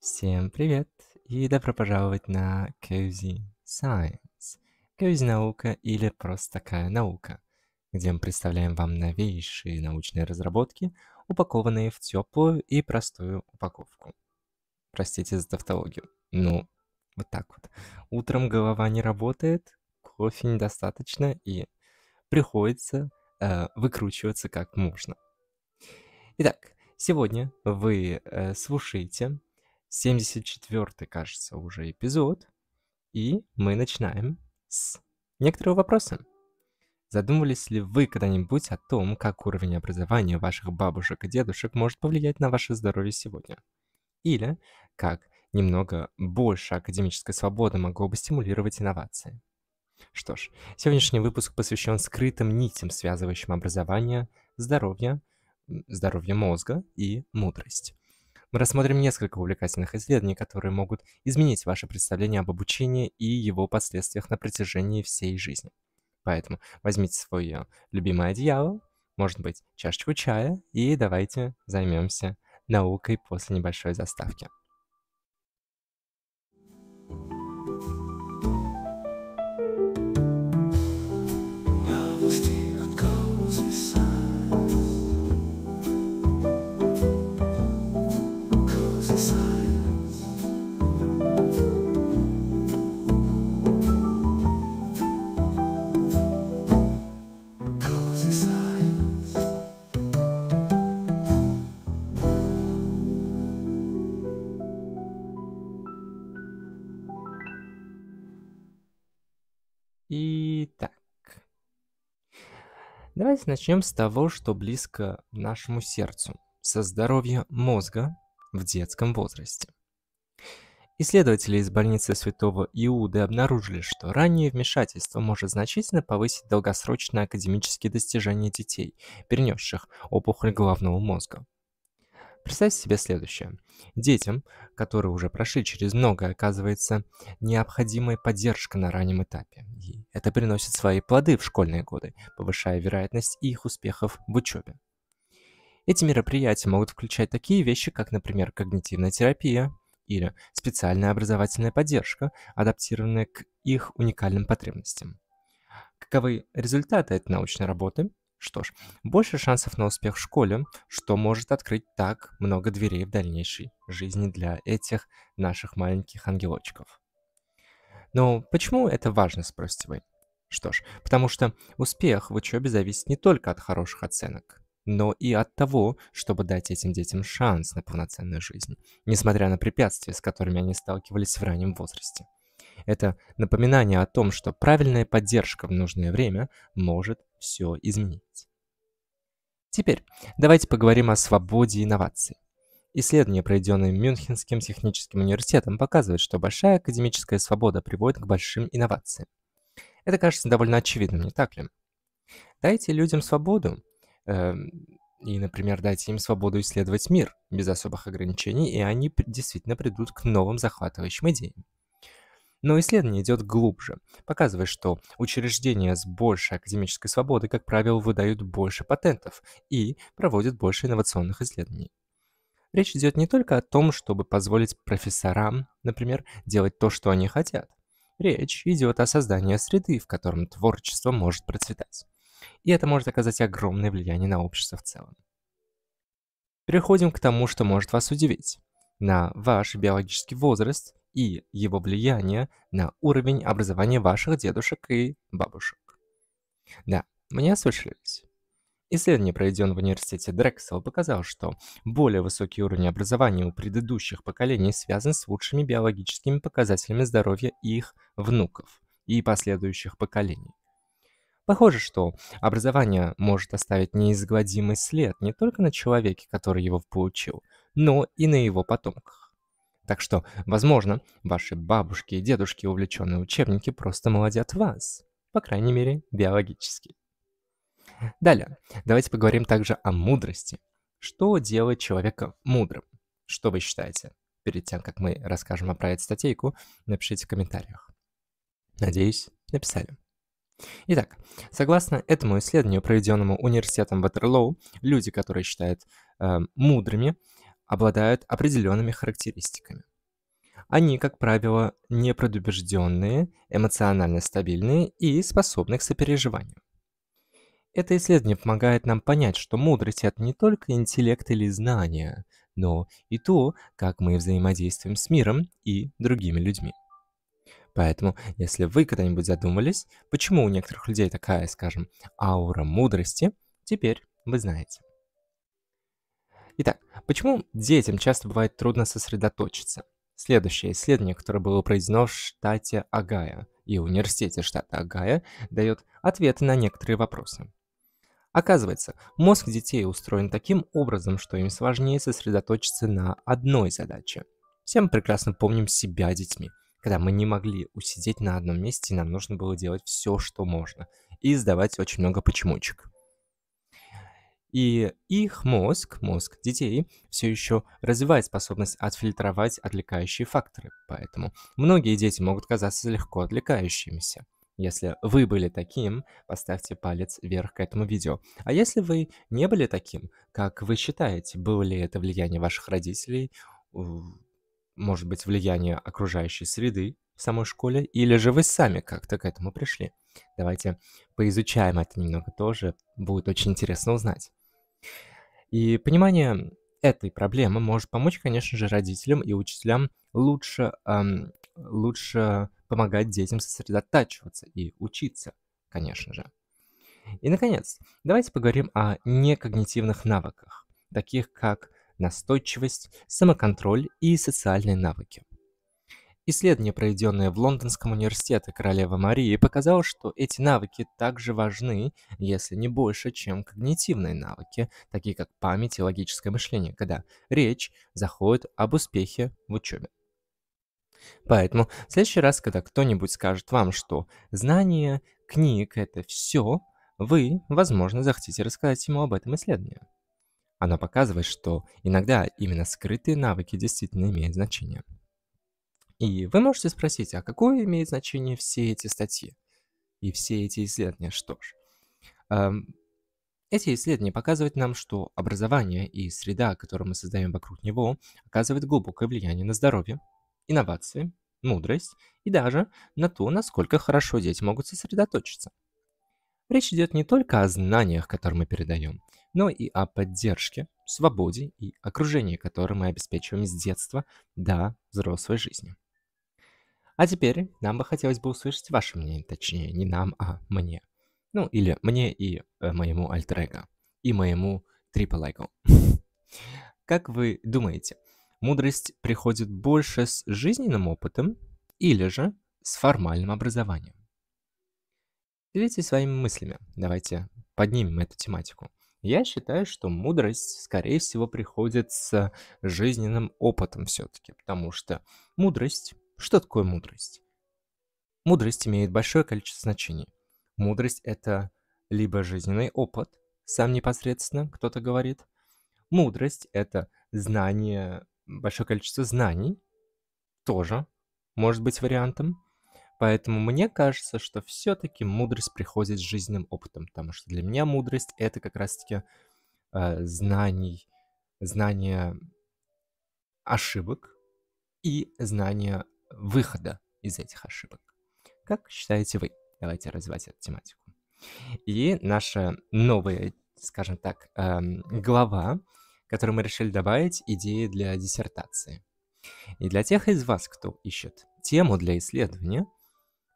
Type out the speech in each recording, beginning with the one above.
Всем привет и добро пожаловать на Cozy Science. Cozy наука или просто такая наука, где мы представляем вам новейшие научные разработки, упакованные в теплую и простую упаковку. Простите за тавтологию. Ну, вот так вот. Утром голова не работает, кофе недостаточно и приходится э, выкручиваться как можно. Итак, сегодня вы э, слушаете 74 кажется, уже эпизод. И мы начинаем с некоторого вопроса. Задумывались ли вы когда-нибудь о том, как уровень образования ваших бабушек и дедушек может повлиять на ваше здоровье сегодня? Или как немного больше академической свободы могло бы стимулировать инновации? Что ж, сегодняшний выпуск посвящен скрытым нитям, связывающим образование, здоровье, здоровье мозга и мудрость. Мы рассмотрим несколько увлекательных исследований, которые могут изменить ваше представление об обучении и его последствиях на протяжении всей жизни. Поэтому возьмите свое любимое одеяло, может быть, чашечку чая, и давайте займемся наукой после небольшой заставки. Итак, давайте начнем с того, что близко нашему сердцу, со здоровья мозга в детском возрасте. Исследователи из больницы Святого Иуды обнаружили, что раннее вмешательство может значительно повысить долгосрочные академические достижения детей, перенесших опухоль головного мозга. Представьте себе следующее. Детям, которые уже прошли через много, оказывается необходимая поддержка на раннем этапе. И это приносит свои плоды в школьные годы, повышая вероятность их успехов в учебе. Эти мероприятия могут включать такие вещи, как, например, когнитивная терапия или специальная образовательная поддержка, адаптированная к их уникальным потребностям. Каковы результаты этой научной работы? Что ж, больше шансов на успех в школе, что может открыть так много дверей в дальнейшей жизни для этих наших маленьких ангелочков. Но почему это важно, спросите вы? Что ж, потому что успех в учебе зависит не только от хороших оценок, но и от того, чтобы дать этим детям шанс на полноценную жизнь, несмотря на препятствия, с которыми они сталкивались в раннем возрасте. Это напоминание о том, что правильная поддержка в нужное время может все изменить. Теперь давайте поговорим о свободе инноваций. Исследование, проведенное Мюнхенским техническим университетом, показывает, что большая академическая свобода приводит к большим инновациям. Это кажется довольно очевидным, не так ли? Дайте людям свободу, э, и, например, дайте им свободу исследовать мир без особых ограничений, и они действительно придут к новым захватывающим идеям. Но исследование идет глубже, показывая, что учреждения с большей академической свободой, как правило, выдают больше патентов и проводят больше инновационных исследований. Речь идет не только о том, чтобы позволить профессорам, например, делать то, что они хотят. Речь идет о создании среды, в котором творчество может процветать. И это может оказать огромное влияние на общество в целом. Переходим к тому, что может вас удивить. На ваш биологический возраст и его влияние на уровень образования ваших дедушек и бабушек. Да, мне осуществились. Исследование, проведенное в университете Дрексела, показало, что более высокий уровень образования у предыдущих поколений связан с лучшими биологическими показателями здоровья их внуков и последующих поколений. Похоже, что образование может оставить неизгладимый след не только на человеке, который его получил, но и на его потомках. Так что, возможно, ваши бабушки и дедушки, увлеченные учебники, просто молодят вас. По крайней мере, биологически. Далее, давайте поговорим также о мудрости. Что делает человека мудрым? Что вы считаете? Перед тем, как мы расскажем про эту статейку, напишите в комментариях. Надеюсь, написали. Итак, согласно этому исследованию, проведенному университетом Ватерлоу, люди, которые считают э, мудрыми, обладают определенными характеристиками. Они, как правило, непредубежденные, эмоционально стабильные и способны к сопереживанию. Это исследование помогает нам понять, что мудрость – это не только интеллект или знания, но и то, как мы взаимодействуем с миром и другими людьми. Поэтому, если вы когда-нибудь задумались, почему у некоторых людей такая, скажем, аура мудрости, теперь вы знаете. Итак, почему детям часто бывает трудно сосредоточиться? Следующее исследование, которое было произведено в штате Агая и университете штата Агая, дает ответы на некоторые вопросы. Оказывается, мозг детей устроен таким образом, что им сложнее сосредоточиться на одной задаче. Все мы прекрасно помним себя детьми, когда мы не могли усидеть на одном месте, и нам нужно было делать все, что можно, и сдавать очень много почемучек. И их мозг, мозг детей, все еще развивает способность отфильтровать отвлекающие факторы. Поэтому многие дети могут казаться легко отвлекающимися. Если вы были таким, поставьте палец вверх к этому видео. А если вы не были таким, как вы считаете, было ли это влияние ваших родителей, может быть, влияние окружающей среды в самой школе, или же вы сами как-то к этому пришли? Давайте поизучаем это немного тоже, будет очень интересно узнать. И понимание этой проблемы может помочь, конечно же, родителям и учителям лучше, эм, лучше помогать детям сосредотачиваться и учиться, конечно же. И, наконец, давайте поговорим о некогнитивных навыках, таких как настойчивость, самоконтроль и социальные навыки. Исследование, проведенное в Лондонском университете Королевы Марии, показало, что эти навыки также важны, если не больше, чем когнитивные навыки, такие как память и логическое мышление, когда речь заходит об успехе в учебе. Поэтому в следующий раз, когда кто-нибудь скажет вам, что знание книг – это все, вы, возможно, захотите рассказать ему об этом исследовании. Оно показывает, что иногда именно скрытые навыки действительно имеют значение. И вы можете спросить, а какое имеет значение все эти статьи и все эти исследования? Что ж, эти исследования показывают нам, что образование и среда, которую мы создаем вокруг него, оказывает глубокое влияние на здоровье, инновации, мудрость и даже на то, насколько хорошо дети могут сосредоточиться. Речь идет не только о знаниях, которые мы передаем, но и о поддержке, свободе и окружении, которое мы обеспечиваем с детства до взрослой жизни. А теперь нам бы хотелось бы услышать ваше мнение, точнее, не нам, а мне. Ну, или мне и э, моему альтрега, и моему триплайку. Как вы думаете, мудрость приходит больше с жизненным опытом или же с формальным образованием? Делитесь своими мыслями, давайте поднимем эту тематику. Я считаю, что мудрость, скорее всего, приходит с жизненным опытом все-таки, потому что мудрость что такое мудрость? Мудрость имеет большое количество значений. Мудрость — это либо жизненный опыт, сам непосредственно кто-то говорит. Мудрость — это знание, большое количество знаний, тоже может быть вариантом. Поэтому мне кажется, что все-таки мудрость приходит с жизненным опытом, потому что для меня мудрость — это как раз-таки э, знаний, знание ошибок и знание выхода из этих ошибок. Как считаете вы? Давайте развивать эту тематику. И наша новая, скажем так, эм, глава, которую мы решили добавить, идеи для диссертации. И для тех из вас, кто ищет тему для исследования,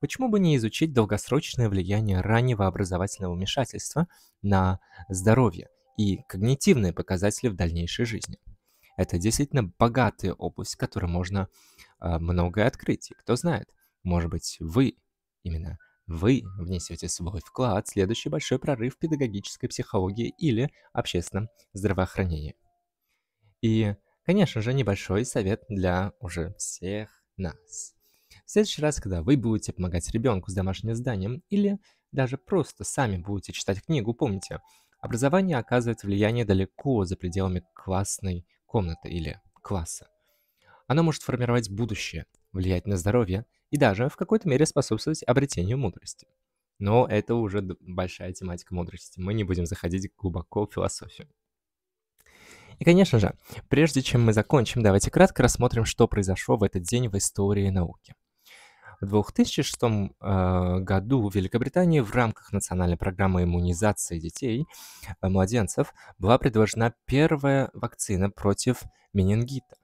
почему бы не изучить долгосрочное влияние раннего образовательного вмешательства на здоровье и когнитивные показатели в дальнейшей жизни? Это действительно богатая область, в которой можно а, многое открыть. И кто знает, может быть, вы, именно вы внесете свой вклад в следующий большой прорыв в педагогической психологии или общественном здравоохранении. И, конечно же, небольшой совет для уже всех нас. В следующий раз, когда вы будете помогать ребенку с домашним заданием или даже просто сами будете читать книгу, помните, образование оказывает влияние далеко за пределами классной комнаты или класса. Она может формировать будущее, влиять на здоровье и даже в какой-то мере способствовать обретению мудрости. Но это уже большая тематика мудрости. Мы не будем заходить глубоко в философию. И, конечно же, прежде чем мы закончим, давайте кратко рассмотрим, что произошло в этот день в истории науки. В 2006 э, году в Великобритании в рамках национальной программы иммунизации детей, э, младенцев, была предложена первая вакцина против менингита.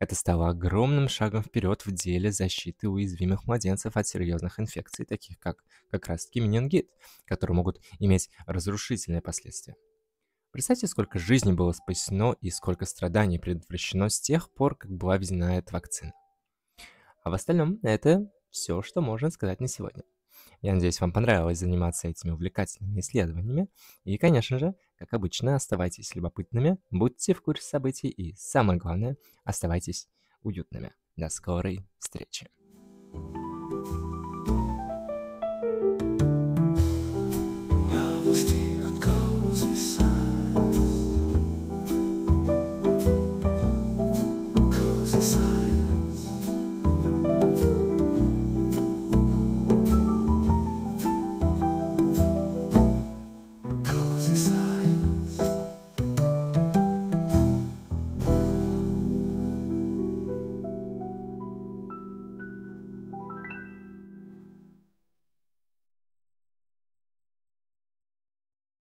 Это стало огромным шагом вперед в деле защиты уязвимых младенцев от серьезных инфекций, таких как как раз-таки менингит, которые могут иметь разрушительные последствия. Представьте, сколько жизней было спасено и сколько страданий предотвращено с тех пор, как была введена эта вакцина. А в остальном это все, что можно сказать на сегодня. Я надеюсь, вам понравилось заниматься этими увлекательными исследованиями. И, конечно же, как обычно, оставайтесь любопытными, будьте в курсе событий и, самое главное, оставайтесь уютными. До скорой встречи! thank you